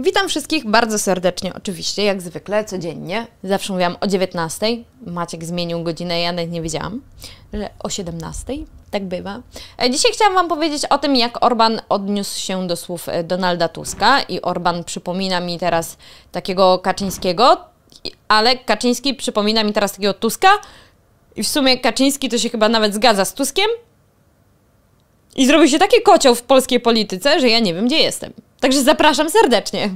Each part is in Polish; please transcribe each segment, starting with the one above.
Witam wszystkich bardzo serdecznie, oczywiście, jak zwykle, codziennie. Zawsze mówiłam o 19. Maciek zmienił godzinę, ja nawet nie wiedziałam, że o 17. Tak bywa. E, dzisiaj chciałam Wam powiedzieć o tym, jak Orban odniósł się do słów e, Donalda Tuska. I Orban przypomina mi teraz takiego Kaczyńskiego, ale Kaczyński przypomina mi teraz takiego Tuska. I w sumie Kaczyński to się chyba nawet zgadza z Tuskiem, i zrobił się taki kocioł w polskiej polityce, że ja nie wiem, gdzie jestem. Także zapraszam serdecznie.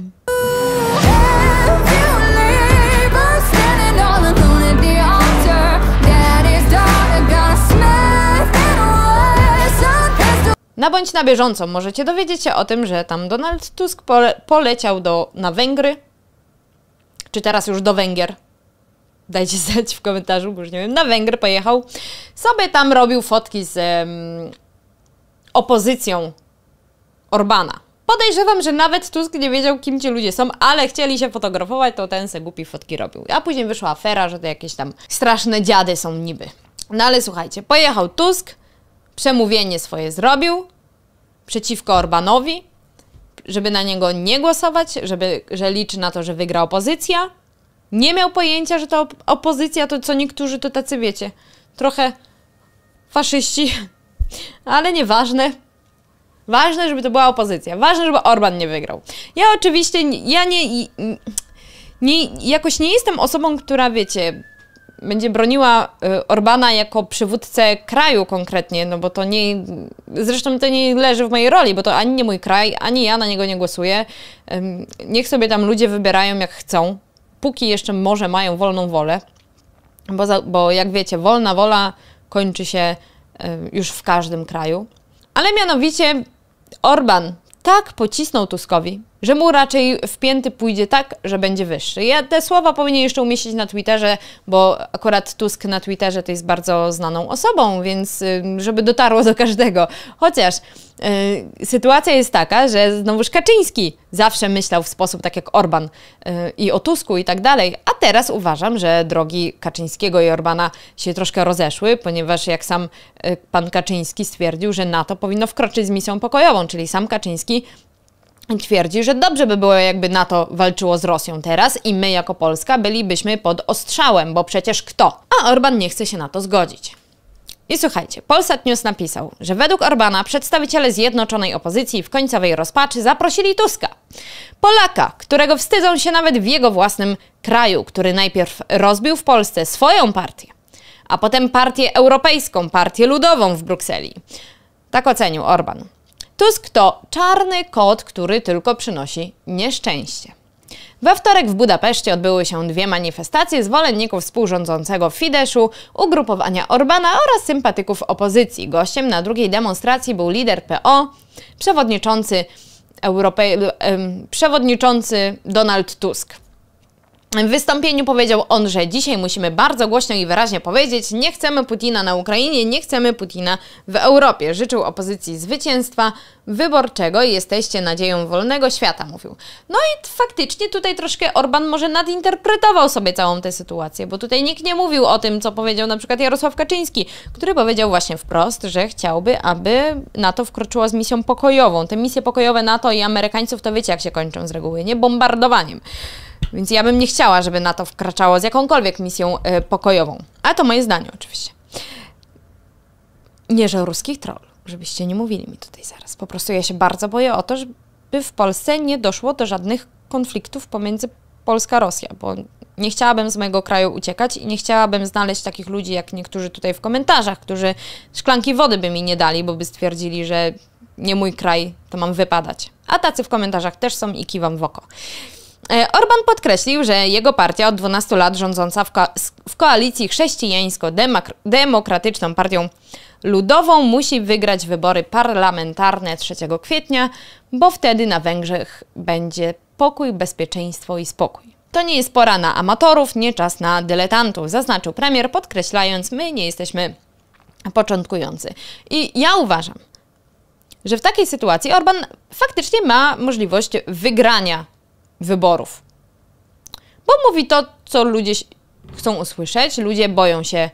Na bądź na bieżąco możecie dowiedzieć się o tym, że tam Donald Tusk pole poleciał do, na Węgry, czy teraz już do Węgier. Dajcie znać w komentarzu, bo już nie wiem. Na Węgry pojechał, sobie tam robił fotki z um, opozycją Orbana. Podejrzewam, że nawet Tusk nie wiedział, kim ci ludzie są, ale chcieli się fotografować, to ten se głupi fotki robił. A później wyszła afera, że to jakieś tam straszne dziady są niby. No ale słuchajcie, pojechał Tusk, przemówienie swoje zrobił przeciwko Orbanowi, żeby na niego nie głosować, żeby, że liczy na to, że wygra opozycja. Nie miał pojęcia, że to opozycja to co niektórzy to tacy wiecie, trochę faszyści ale nieważne. Ważne, żeby to była opozycja. Ważne, żeby Orban nie wygrał. Ja oczywiście, ja nie, nie jakoś nie jestem osobą, która, wiecie, będzie broniła y, Orbana jako przywódcę kraju konkretnie, no bo to nie, zresztą to nie leży w mojej roli, bo to ani nie mój kraj, ani ja na niego nie głosuję. Niech sobie tam ludzie wybierają jak chcą, póki jeszcze może mają wolną wolę, bo, za, bo jak wiecie, wolna wola kończy się już w każdym kraju. Ale mianowicie Orban tak pocisnął Tuskowi, że mu raczej wpięty pójdzie tak, że będzie wyższy. Ja te słowa powinien jeszcze umieścić na Twitterze, bo akurat Tusk na Twitterze to jest bardzo znaną osobą, więc y, żeby dotarło do każdego. Chociaż yy, sytuacja jest taka, że znowuż Kaczyński zawsze myślał w sposób tak jak Orban yy, i o Tusku i tak dalej, a teraz uważam, że drogi Kaczyńskiego i Orbana się troszkę rozeszły, ponieważ jak sam yy, pan Kaczyński stwierdził, że NATO powinno wkroczyć z misją pokojową, czyli sam Kaczyński twierdzi, że dobrze by było, jakby NATO walczyło z Rosją teraz i my jako Polska bylibyśmy pod ostrzałem, bo przecież kto? A Orban nie chce się na to zgodzić. I słuchajcie, Polsat News napisał, że według Orbana przedstawiciele zjednoczonej opozycji w końcowej rozpaczy zaprosili Tuska. Polaka, którego wstydzą się nawet w jego własnym kraju, który najpierw rozbił w Polsce swoją partię, a potem partię europejską, partię ludową w Brukseli. Tak ocenił Orban. Tusk to czarny kot, który tylko przynosi nieszczęście. We wtorek w Budapeszcie odbyły się dwie manifestacje zwolenników współrządzącego Fideszu, ugrupowania Orbana oraz sympatyków opozycji. Gościem na drugiej demonstracji był lider PO, przewodniczący, przewodniczący Donald Tusk. W wystąpieniu powiedział on, że dzisiaj musimy bardzo głośno i wyraźnie powiedzieć: Nie chcemy Putina na Ukrainie, nie chcemy Putina w Europie. Życzył opozycji zwycięstwa wyborczego i jesteście nadzieją wolnego świata, mówił. No i faktycznie tutaj troszkę Orban może nadinterpretował sobie całą tę sytuację, bo tutaj nikt nie mówił o tym, co powiedział na przykład Jarosław Kaczyński, który powiedział właśnie wprost, że chciałby, aby NATO wkroczyło z misją pokojową. Te misje pokojowe NATO i Amerykańców to wiecie, jak się kończą z reguły, nie? Bombardowaniem. Więc ja bym nie chciała, żeby NATO wkraczało z jakąkolwiek misją y, pokojową. A to moje zdanie oczywiście. Nie, że ruskich troll, żebyście nie mówili mi tutaj zaraz. Po prostu ja się bardzo boję o to, żeby w Polsce nie doszło do żadnych konfliktów pomiędzy Polska a Rosja, bo nie chciałabym z mojego kraju uciekać i nie chciałabym znaleźć takich ludzi jak niektórzy tutaj w komentarzach, którzy szklanki wody by mi nie dali, bo by stwierdzili, że nie mój kraj, to mam wypadać. A tacy w komentarzach też są i kiwam w oko. E, Orban podkreślił, że jego partia od 12 lat rządząca w, ko w koalicji chrześcijańsko-demokratyczną partią ludową musi wygrać wybory parlamentarne 3 kwietnia, bo wtedy na Węgrzech będzie pokój, bezpieczeństwo i spokój. To nie jest pora na amatorów, nie czas na dyletantów, zaznaczył premier, podkreślając, my nie jesteśmy początkujący. I ja uważam, że w takiej sytuacji Orban faktycznie ma możliwość wygrania wyborów. Bo mówi to, co ludzie chcą usłyszeć. Ludzie boją się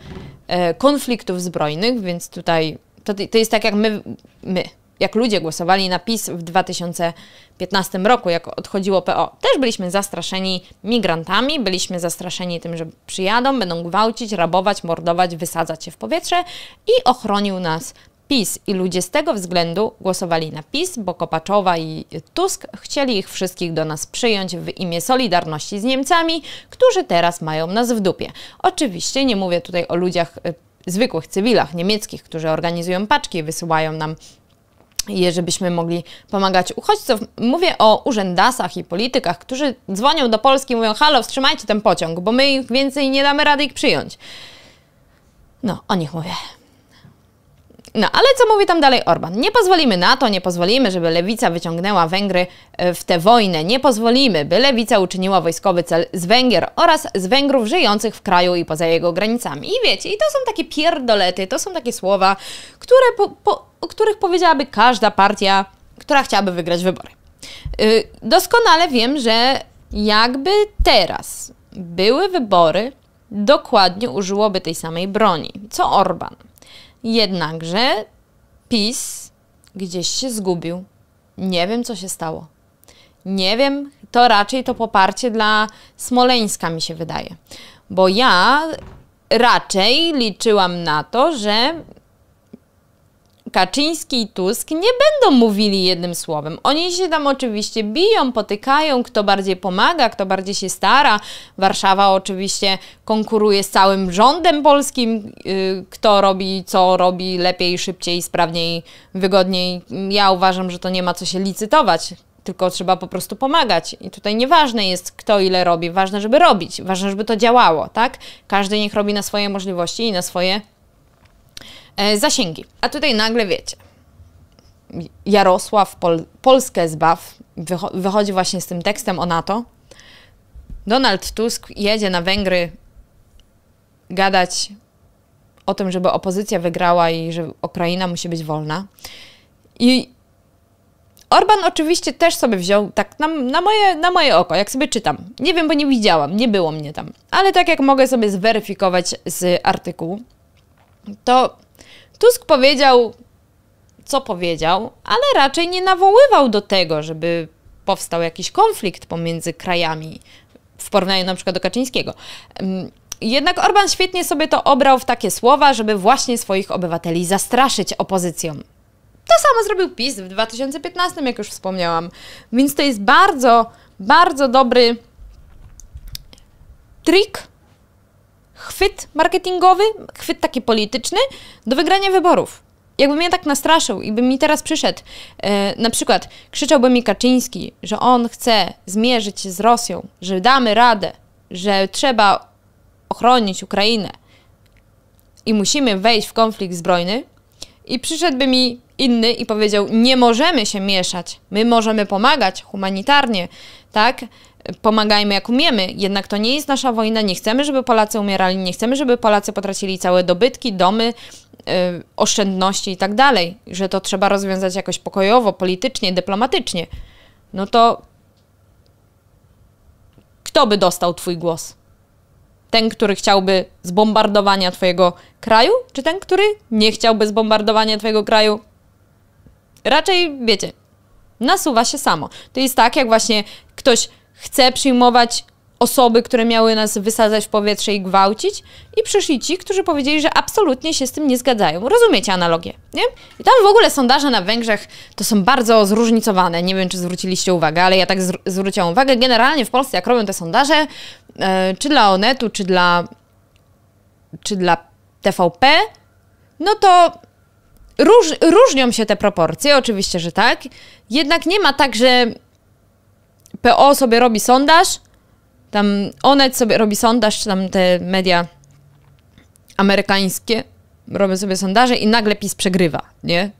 e, konfliktów zbrojnych, więc tutaj to, to jest tak jak my, my, jak ludzie głosowali na PiS w 2015 roku, jak odchodziło PO. Też byliśmy zastraszeni migrantami, byliśmy zastraszeni tym, że przyjadą, będą gwałcić, rabować, mordować, wysadzać się w powietrze i ochronił nas PiS i ludzie z tego względu głosowali na PiS, bo Kopaczowa i Tusk chcieli ich wszystkich do nas przyjąć w imię solidarności z Niemcami, którzy teraz mają nas w dupie. Oczywiście nie mówię tutaj o ludziach, y, zwykłych cywilach niemieckich, którzy organizują paczki i wysyłają nam je, żebyśmy mogli pomagać uchodźcom. Mówię o urzędasach i politykach, którzy dzwonią do Polski i mówią halo, wstrzymajcie ten pociąg, bo my ich więcej nie damy rady ich przyjąć. No, o nich mówię. No ale co mówi tam dalej Orban? Nie pozwolimy na to, nie pozwolimy, żeby lewica wyciągnęła Węgry e, w tę wojnę. Nie pozwolimy, by lewica uczyniła wojskowy cel z Węgier oraz z Węgrów żyjących w kraju i poza jego granicami. I wiecie, i to są takie pierdolety, to są takie słowa, które po, po, o których powiedziałaby każda partia, która chciałaby wygrać wybory. Yy, doskonale wiem, że jakby teraz były wybory, dokładnie użyłoby tej samej broni, co Orban. Jednakże PiS gdzieś się zgubił. Nie wiem, co się stało. Nie wiem, to raczej to poparcie dla Smoleńska mi się wydaje. Bo ja raczej liczyłam na to, że Kaczyński i Tusk nie będą mówili jednym słowem. Oni się tam oczywiście biją, potykają, kto bardziej pomaga, kto bardziej się stara. Warszawa oczywiście konkuruje z całym rządem polskim, y, kto robi, co robi lepiej, szybciej, sprawniej, wygodniej. Ja uważam, że to nie ma co się licytować tylko trzeba po prostu pomagać. I tutaj nieważne jest, kto ile robi, ważne, żeby robić, ważne, żeby to działało, tak? Każdy niech robi na swoje możliwości i na swoje E, zasięgi. A tutaj nagle wiecie, Jarosław, Pol Polskę zbaw, wycho wychodzi właśnie z tym tekstem o NATO. Donald Tusk jedzie na Węgry gadać o tym, żeby opozycja wygrała i że Ukraina musi być wolna. I Orban oczywiście też sobie wziął, tak na, na, moje, na moje oko, jak sobie czytam. Nie wiem, bo nie widziałam, nie było mnie tam. Ale tak jak mogę sobie zweryfikować z artykułu, to Tusk powiedział, co powiedział, ale raczej nie nawoływał do tego, żeby powstał jakiś konflikt pomiędzy krajami w porównaniu na przykład do Kaczyńskiego. Mm, jednak Orban świetnie sobie to obrał w takie słowa, żeby właśnie swoich obywateli zastraszyć opozycją. To samo zrobił PiS w 2015, jak już wspomniałam. Więc to jest bardzo, bardzo dobry trik chwyt marketingowy, chwyt taki polityczny do wygrania wyborów. Jakby mnie tak nastraszył i by mi teraz przyszedł, e, na przykład krzyczałby mi Kaczyński, że on chce zmierzyć się z Rosją, że damy radę, że trzeba ochronić Ukrainę i musimy wejść w konflikt zbrojny, i przyszedłby mi inny i powiedział, nie możemy się mieszać, my możemy pomagać humanitarnie, tak? Pomagajmy jak umiemy, jednak to nie jest nasza wojna, nie chcemy, żeby Polacy umierali, nie chcemy, żeby Polacy potracili całe dobytki, domy, yy, oszczędności i tak dalej, że to trzeba rozwiązać jakoś pokojowo, politycznie, dyplomatycznie. No to kto by dostał Twój głos? Ten, który chciałby zbombardowania Twojego kraju, czy ten, który nie chciałby zbombardowania Twojego kraju, Raczej, wiecie, nasuwa się samo. To jest tak, jak właśnie ktoś chce przyjmować osoby, które miały nas wysadzać w powietrze i gwałcić, i przyszli ci, którzy powiedzieli, że absolutnie się z tym nie zgadzają. Rozumiecie analogię, nie? I tam w ogóle sondaże na Węgrzech to są bardzo zróżnicowane. Nie wiem, czy zwróciliście uwagę, ale ja tak zwróciłam uwagę. Generalnie w Polsce, jak robią te sondaże, e, czy dla Onetu, czy dla, czy dla TVP, no to Róż, różnią się te proporcje, oczywiście, że tak. Jednak nie ma tak, że PO sobie robi sondaż, tam Onet sobie robi sondaż, czy tam te media amerykańskie robią sobie sondaże i nagle PiS przegrywa, nie?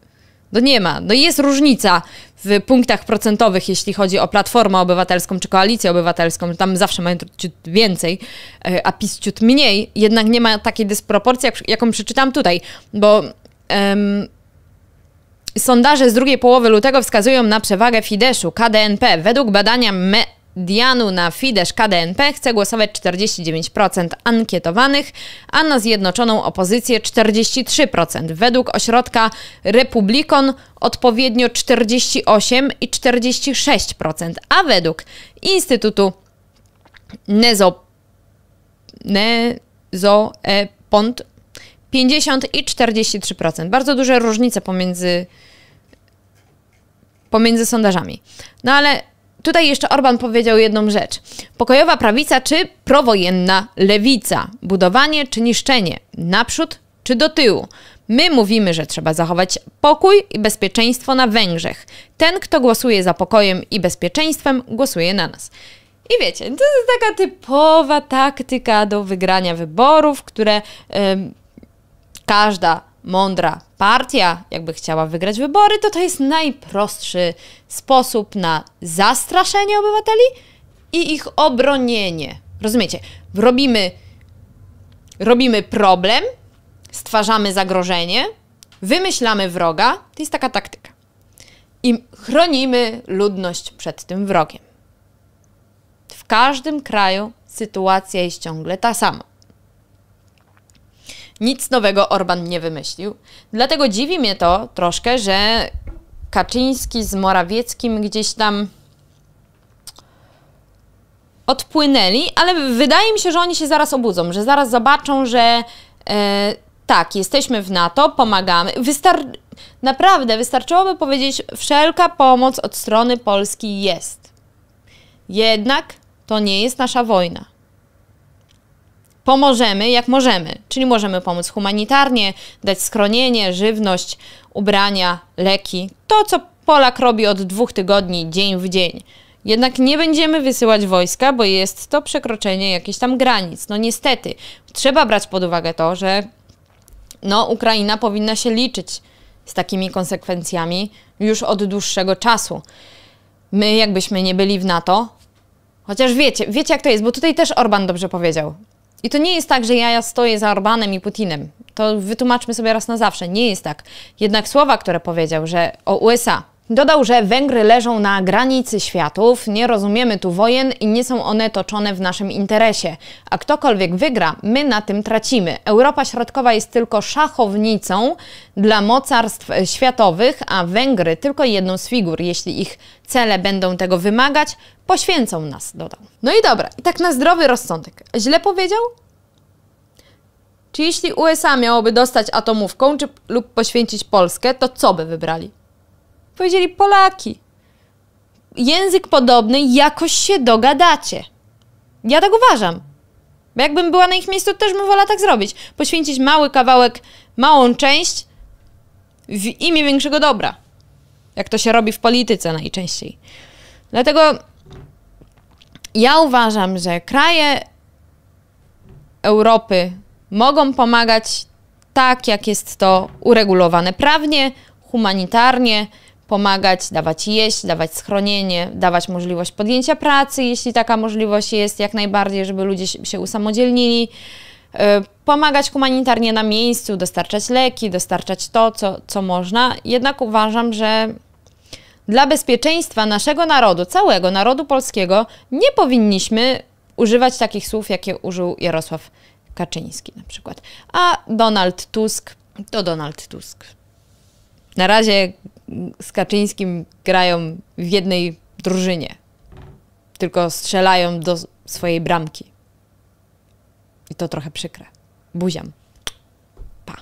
No nie ma. No jest różnica w punktach procentowych, jeśli chodzi o Platformę Obywatelską czy Koalicję Obywatelską. Tam zawsze mają ciut więcej, e, a PiS ciut mniej. Jednak nie ma takiej dysproporcji, jaką przeczytam tutaj, bo Sondaże z drugiej połowy lutego wskazują na przewagę Fideszu KDNP. Według badania medianu na Fidesz KDNP chce głosować 49% ankietowanych, a na zjednoczoną opozycję 43%. Według ośrodka Republikon odpowiednio 48 i 46%, a według Instytutu Nezo... Nezoepont 50 i 43%. Bardzo duże różnice pomiędzy, pomiędzy sondażami. No ale tutaj jeszcze Orban powiedział jedną rzecz. Pokojowa prawica czy prowojenna lewica? Budowanie czy niszczenie? Naprzód czy do tyłu? My mówimy, że trzeba zachować pokój i bezpieczeństwo na Węgrzech. Ten, kto głosuje za pokojem i bezpieczeństwem, głosuje na nas. I wiecie, to jest taka typowa taktyka do wygrania wyborów, które. Yy, każda mądra partia, jakby chciała wygrać wybory, to to jest najprostszy sposób na zastraszenie obywateli i ich obronienie. Rozumiecie? Robimy, robimy problem, stwarzamy zagrożenie, wymyślamy wroga. To jest taka taktyka. I chronimy ludność przed tym wrogiem. W każdym kraju sytuacja jest ciągle ta sama. Nic nowego Orban nie wymyślił. Dlatego dziwi mnie to troszkę, że Kaczyński z Morawieckim gdzieś tam odpłynęli, ale wydaje mi się, że oni się zaraz obudzą, że zaraz zobaczą, że e, tak, jesteśmy w NATO, pomagamy. Wystar naprawdę wystarczyłoby powiedzieć, wszelka pomoc od strony Polski jest. Jednak to nie jest nasza wojna pomożemy jak możemy, czyli możemy pomóc humanitarnie, dać schronienie, żywność, ubrania, leki, to co Polak robi od dwóch tygodni, dzień w dzień. Jednak nie będziemy wysyłać wojska, bo jest to przekroczenie jakichś tam granic. No niestety, trzeba brać pod uwagę to, że no, Ukraina powinna się liczyć z takimi konsekwencjami już od dłuższego czasu. My, jakbyśmy nie byli w NATO, chociaż wiecie, wiecie jak to jest, bo tutaj też Orban dobrze powiedział. I to nie jest tak, że ja, ja stoję za Orbanem i Putinem. To wytłumaczmy sobie raz na zawsze. Nie jest tak. Jednak słowa, które powiedział, że o USA Dodał, że Węgry leżą na granicy światów, nie rozumiemy tu wojen i nie są one toczone w naszym interesie. A ktokolwiek wygra, my na tym tracimy. Europa Środkowa jest tylko szachownicą dla mocarstw światowych, a Węgry tylko jedną z figur. Jeśli ich cele będą tego wymagać, poświęcą nas, dodał. No i dobra, i tak na zdrowy rozsądek. Źle powiedział? Czy jeśli USA miałoby dostać atomówką czy, lub poświęcić Polskę, to co by wybrali? Powiedzieli Polaki. Język podobny, jakoś się dogadacie. Ja tak uważam. Bo jakbym była na ich miejscu, też bym wolała tak zrobić. Poświęcić mały kawałek, małą część w imię większego dobra. Jak to się robi w polityce najczęściej. Dlatego ja uważam, że kraje Europy mogą pomagać tak, jak jest to uregulowane prawnie, humanitarnie, pomagać, dawać jeść, dawać schronienie, dawać możliwość podjęcia pracy, jeśli taka możliwość jest, jak najbardziej, żeby ludzie się usamodzielnili. E, pomagać humanitarnie na miejscu, dostarczać leki, dostarczać to, co, co można. Jednak uważam, że dla bezpieczeństwa naszego narodu, całego narodu polskiego, nie powinniśmy używać takich słów, jakie użył Jarosław Kaczyński na przykład. A Donald Tusk to Donald Tusk. Na razie z Kaczyńskim grają w jednej drużynie, tylko strzelają do swojej bramki. I to trochę przykre. Buziam. Pa.